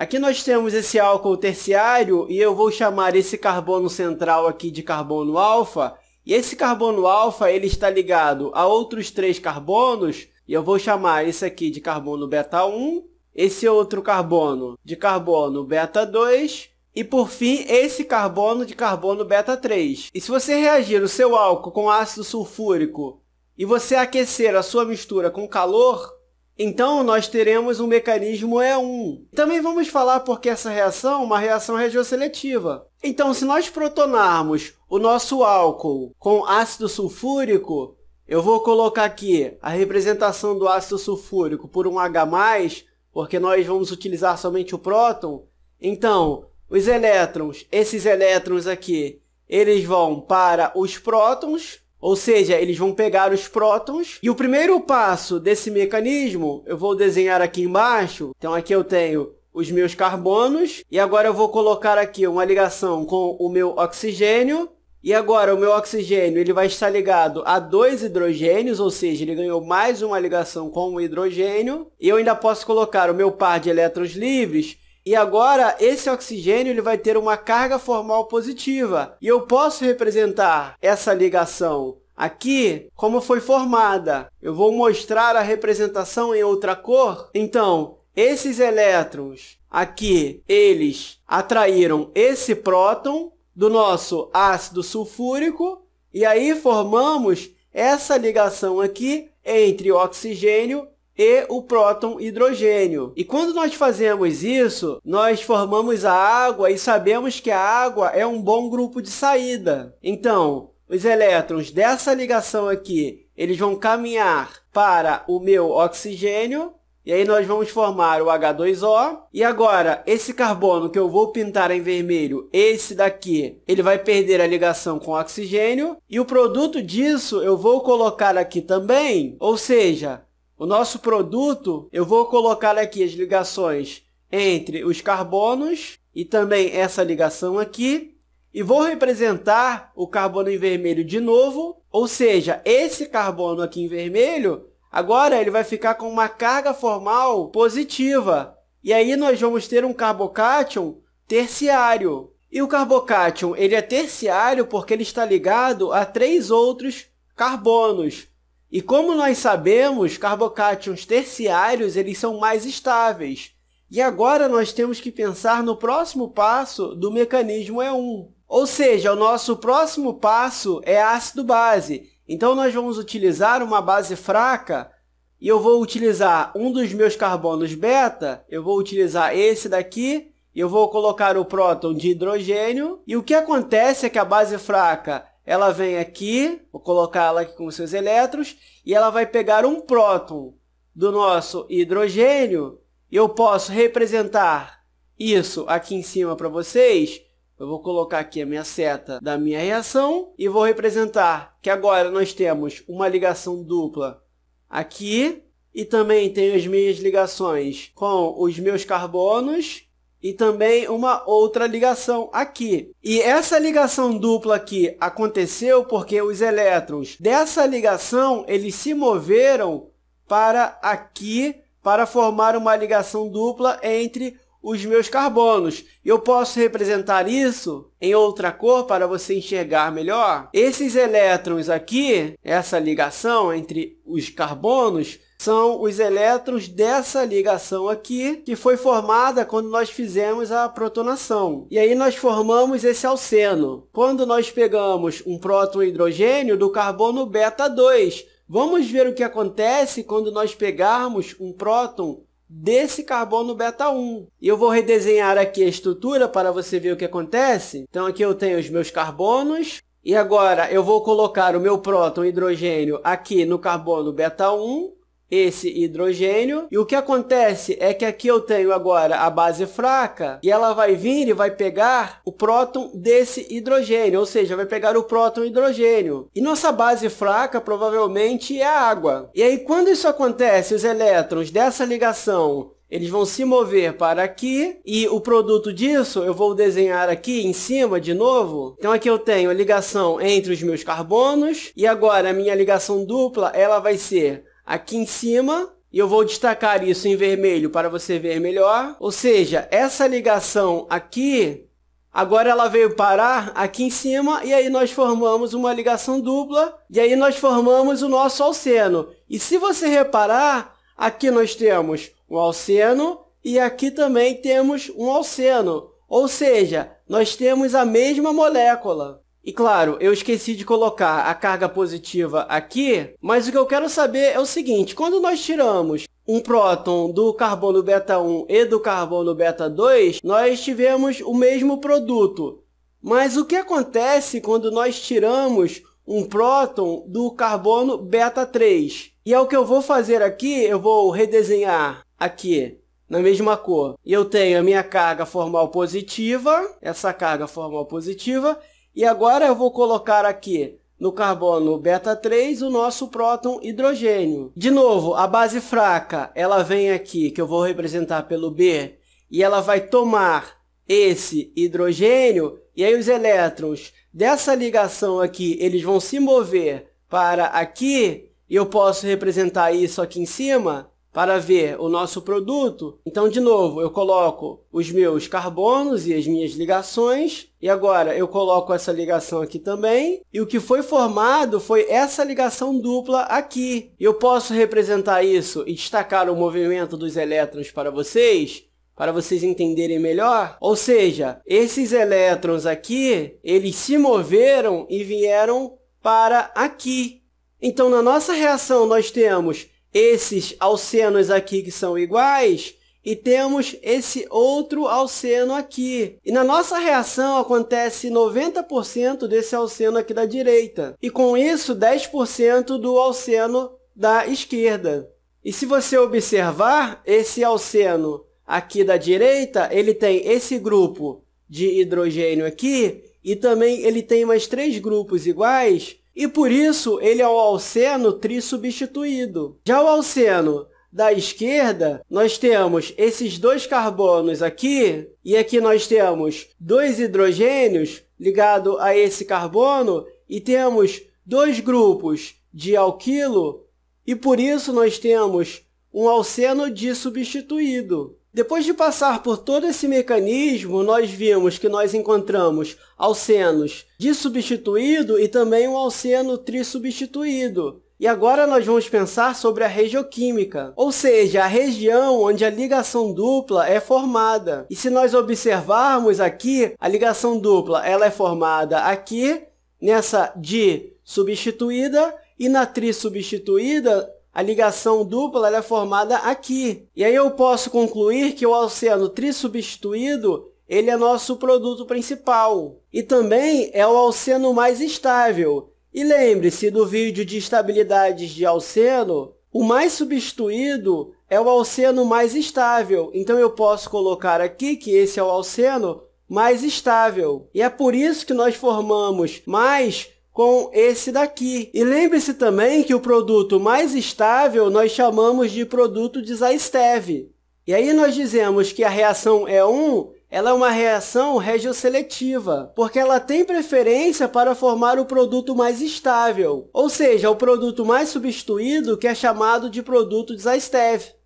Aqui nós temos esse álcool terciário e eu vou chamar esse carbono central aqui de carbono alfa. E esse carbono alfa ele está ligado a outros três carbonos e eu vou chamar esse aqui de carbono beta 1, esse outro carbono de carbono beta 2 e por fim esse carbono de carbono beta 3. E se você reagir o seu álcool com ácido sulfúrico e você aquecer a sua mistura com calor, então, nós teremos um mecanismo E1. Também vamos falar porque essa reação é uma reação regioseletiva. Então, se nós protonarmos o nosso álcool com ácido sulfúrico, eu vou colocar aqui a representação do ácido sulfúrico por um H+, porque nós vamos utilizar somente o próton. Então, os elétrons, esses elétrons aqui, eles vão para os prótons, ou seja, eles vão pegar os prótons e o primeiro passo desse mecanismo, eu vou desenhar aqui embaixo. Então aqui eu tenho os meus carbonos e agora eu vou colocar aqui uma ligação com o meu oxigênio. E agora o meu oxigênio ele vai estar ligado a dois hidrogênios, ou seja, ele ganhou mais uma ligação com o hidrogênio. E eu ainda posso colocar o meu par de elétrons livres e agora esse oxigênio ele vai ter uma carga formal positiva. E eu posso representar essa ligação Aqui, como foi formada, eu vou mostrar a representação em outra cor. Então, esses elétrons aqui, eles atraíram esse próton do nosso ácido sulfúrico e aí formamos essa ligação aqui entre oxigênio e o próton hidrogênio. E quando nós fazemos isso, nós formamos a água e sabemos que a água é um bom grupo de saída. Então, os elétrons dessa ligação aqui, eles vão caminhar para o meu oxigênio, e aí nós vamos formar o H2O. E agora, esse carbono que eu vou pintar em vermelho, esse daqui, ele vai perder a ligação com o oxigênio. E o produto disso eu vou colocar aqui também, ou seja, o nosso produto, eu vou colocar aqui as ligações entre os carbonos e também essa ligação aqui e vou representar o carbono em vermelho de novo, ou seja, esse carbono aqui em vermelho, agora ele vai ficar com uma carga formal positiva. E aí nós vamos ter um carbocátion terciário. E o carbocátion ele é terciário porque ele está ligado a três outros carbonos. E como nós sabemos, carbocátions terciários eles são mais estáveis. E agora nós temos que pensar no próximo passo do mecanismo E1. Ou seja, o nosso próximo passo é ácido-base. Então, nós vamos utilizar uma base fraca e eu vou utilizar um dos meus carbonos beta, eu vou utilizar esse daqui, eu vou colocar o próton de hidrogênio. E o que acontece é que a base fraca ela vem aqui, vou colocá-la aqui com seus elétrons, e ela vai pegar um próton do nosso hidrogênio. Eu posso representar isso aqui em cima para vocês eu vou colocar aqui a minha seta da minha reação e vou representar que agora nós temos uma ligação dupla aqui e também tenho as minhas ligações com os meus carbonos e também uma outra ligação aqui. E essa ligação dupla aqui aconteceu porque os elétrons dessa ligação eles se moveram para aqui para formar uma ligação dupla entre os meus carbonos. Eu posso representar isso em outra cor para você enxergar melhor? Esses elétrons aqui, essa ligação entre os carbonos, são os elétrons dessa ligação aqui, que foi formada quando nós fizemos a protonação. E aí nós formamos esse alceno. Quando nós pegamos um próton hidrogênio do carbono beta 2, vamos ver o que acontece quando nós pegarmos um próton desse carbono beta 1. E eu vou redesenhar aqui a estrutura para você ver o que acontece. Então aqui eu tenho os meus carbonos. E agora eu vou colocar o meu próton hidrogênio aqui no carbono beta 1 esse hidrogênio. E o que acontece é que aqui eu tenho agora a base fraca e ela vai vir e vai pegar o próton desse hidrogênio, ou seja, vai pegar o próton hidrogênio. E nossa base fraca provavelmente é a água. E aí quando isso acontece, os elétrons dessa ligação eles vão se mover para aqui e o produto disso eu vou desenhar aqui em cima de novo. Então aqui eu tenho a ligação entre os meus carbonos e agora a minha ligação dupla ela vai ser aqui em cima e eu vou destacar isso em vermelho para você ver melhor. Ou seja, essa ligação aqui, agora ela veio parar aqui em cima e aí nós formamos uma ligação dupla e aí nós formamos o nosso alceno. E se você reparar, aqui nós temos um alceno e aqui também temos um alceno. Ou seja, nós temos a mesma molécula. E claro, eu esqueci de colocar a carga positiva aqui, mas o que eu quero saber é o seguinte, quando nós tiramos um próton do carbono beta 1 e do carbono beta 2, nós tivemos o mesmo produto. Mas o que acontece quando nós tiramos um próton do carbono beta 3? E é o que eu vou fazer aqui, eu vou redesenhar aqui na mesma cor. E eu tenho a minha carga formal positiva, essa carga formal positiva, e agora eu vou colocar aqui no carbono beta 3 o nosso próton hidrogênio. De novo, a base fraca, ela vem aqui, que eu vou representar pelo B, e ela vai tomar esse hidrogênio, e aí os elétrons dessa ligação aqui, eles vão se mover para aqui, e eu posso representar isso aqui em cima, para ver o nosso produto. Então, de novo, eu coloco os meus carbonos e as minhas ligações. E agora eu coloco essa ligação aqui também. E o que foi formado foi essa ligação dupla aqui. Eu posso representar isso e destacar o movimento dos elétrons para vocês para vocês entenderem melhor. Ou seja, esses elétrons aqui, eles se moveram e vieram para aqui. Então, na nossa reação, nós temos esses alcenos aqui que são iguais, e temos esse outro alceno aqui. E na nossa reação acontece 90% desse alceno aqui da direita. E com isso, 10% do alceno da esquerda. E se você observar, esse alceno aqui da direita, ele tem esse grupo de hidrogênio aqui e também ele tem mais três grupos iguais e por isso ele é o alceno trissubstituído. Já o alceno da esquerda, nós temos esses dois carbonos aqui, e aqui nós temos dois hidrogênios ligados a esse carbono, e temos dois grupos de alquilo, e por isso nós temos um alceno dissubstituído. Depois de passar por todo esse mecanismo, nós vimos que nós encontramos alcenos dissubstituído e também um alceno trisubstituído. E agora nós vamos pensar sobre a regioquímica, ou seja, a região onde a ligação dupla é formada. E se nós observarmos aqui, a ligação dupla ela é formada aqui, nessa di substituída, e na tri substituída a ligação dupla é formada aqui. E aí eu posso concluir que o alceno trissubstituído ele é nosso produto principal. E também é o alceno mais estável. E lembre-se do vídeo de estabilidades de alceno, o mais substituído é o alceno mais estável. Então, eu posso colocar aqui que esse é o alceno mais estável. E é por isso que nós formamos mais com esse daqui. E lembre-se também que o produto mais estável nós chamamos de produto de Zaitsev E aí nós dizemos que a reação é 1, ela é uma reação regioseletiva, porque ela tem preferência para formar o produto mais estável, ou seja, o produto mais substituído que é chamado de produto de Zaitsev